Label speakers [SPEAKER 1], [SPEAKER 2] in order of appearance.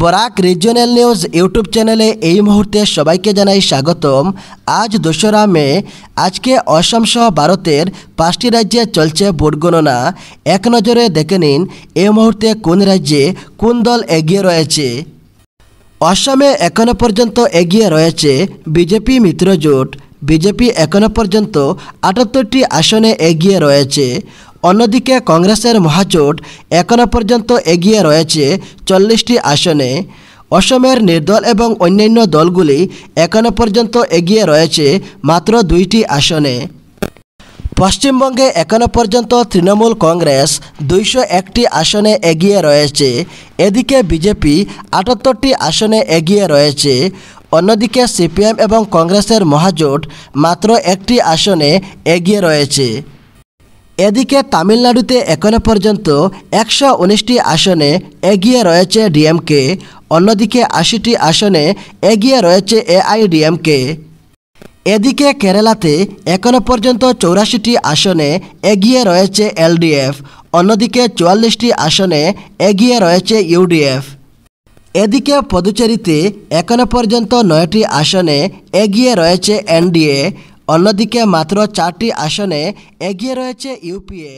[SPEAKER 1] Barak regional news YouTube চ্যানেলে এই মুহূর্তে সবাইকে জানাই স্বাগতম আজ দোসরা মে আজকে অসম সহ ভারতের পাঁচটি রাজ্যে চলছে ভোট গণনা এক নজরে দেখে নিন এ মুহূর্তে কোন রাজ্যে কোন দল এগিয়ে রয়েছে অসমে এখনও পর্যন্ত এগিয়ে রয়েছে বিজেপি মিত্রজোট বিজেপি এখনও পর্যন্ত আটাত্তরটি আসনে এগিয়ে রয়েছে অন্যদিকে কংগ্রেসের মহাজোট এখনও পর্যন্ত এগিয়ে রয়েছে চল্লিশটি আসনে অসমের নির্দল এবং অন্যান্য দলগুলি এখনও পর্যন্ত এগিয়ে রয়েছে মাত্র দুইটি আসনে পশ্চিমবঙ্গে এখনও পর্যন্ত তৃণমূল কংগ্রেস দুইশো একটি আসনে এগিয়ে রয়েছে এদিকে বিজেপি আটাত্তরটি আসনে এগিয়ে রয়েছে অন্যদিকে সিপিএম এবং কংগ্রেসের মহাজোট মাত্র একটি আসনে এগিয়ে রয়েছে এদিকে তামিলনাড়ুতে এখনো পর্যন্ত একশো উনিশটি আসনে এগিয়ে রয়েছে ডিএমকে অন্যদিকে আশিটি আসনে এগিয়ে রয়েছে এআইডিএমকে এদিকে কেরালাতে এখনো পর্যন্ত চৌরাশিটি আসনে এগিয়ে রয়েছে এলডিএফ অন্যদিকে চুয়াল্লিশটি আসনে এগিয়ে রয়েছে ইউডিএফ এদিকে পদুচেরিতে এখনো পর্যন্ত নয়টি আসনে এগিয়ে রয়েছে এনডিএ অন্যদিকে মাত্র চারটি আসনে এগিয়ে রয়েছে ইউপিএ